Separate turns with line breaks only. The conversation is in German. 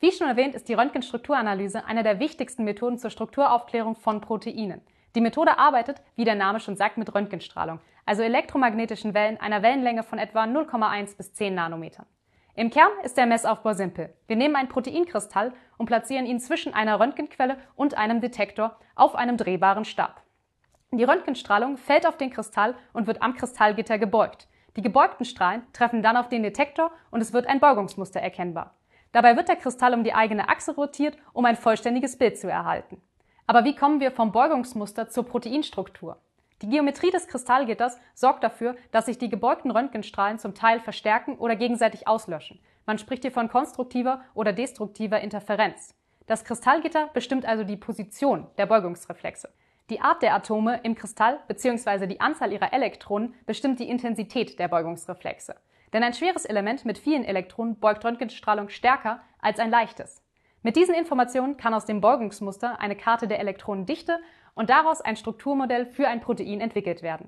Wie schon erwähnt, ist die Röntgenstrukturanalyse eine der wichtigsten Methoden zur Strukturaufklärung von Proteinen. Die Methode arbeitet, wie der Name schon sagt, mit Röntgenstrahlung, also elektromagnetischen Wellen einer Wellenlänge von etwa 0,1 bis 10 Nanometern. Im Kern ist der Messaufbau simpel. Wir nehmen einen Proteinkristall und platzieren ihn zwischen einer Röntgenquelle und einem Detektor auf einem drehbaren Stab. Die Röntgenstrahlung fällt auf den Kristall und wird am Kristallgitter gebeugt. Die gebeugten Strahlen treffen dann auf den Detektor und es wird ein Beugungsmuster erkennbar. Dabei wird der Kristall um die eigene Achse rotiert, um ein vollständiges Bild zu erhalten. Aber wie kommen wir vom Beugungsmuster zur Proteinstruktur? Die Geometrie des Kristallgitters sorgt dafür, dass sich die gebeugten Röntgenstrahlen zum Teil verstärken oder gegenseitig auslöschen. Man spricht hier von konstruktiver oder destruktiver Interferenz. Das Kristallgitter bestimmt also die Position der Beugungsreflexe. Die Art der Atome im Kristall bzw. die Anzahl ihrer Elektronen bestimmt die Intensität der Beugungsreflexe. Denn ein schweres Element mit vielen Elektronen beugt Röntgenstrahlung stärker als ein leichtes. Mit diesen Informationen kann aus dem Beugungsmuster eine Karte der Elektronendichte und daraus ein Strukturmodell für ein Protein entwickelt werden.